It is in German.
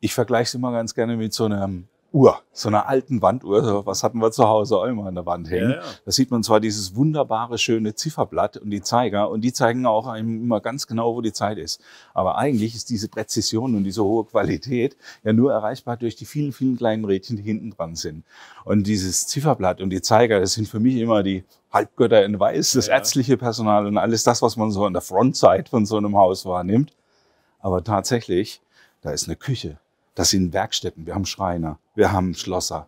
ich vergleiche es immer ganz gerne mit so einer ähm, Uhr, so einer alten Wanduhr. was hatten wir zu Hause auch immer an der Wand hängen? Ja, ja. Da sieht man zwar dieses wunderbare, schöne Zifferblatt und die Zeiger und die zeigen auch einem immer ganz genau, wo die Zeit ist. Aber eigentlich ist diese Präzision und diese hohe Qualität ja nur erreichbar durch die vielen, vielen kleinen Rädchen, die hinten dran sind. Und dieses Zifferblatt und die Zeiger, das sind für mich immer die Halbgötter in Weiß, das ja, ärztliche Personal und alles das, was man so an der Frontzeit von so einem Haus wahrnimmt. Aber tatsächlich, da ist eine Küche, das sind Werkstätten, wir haben Schreiner, wir haben Schlosser,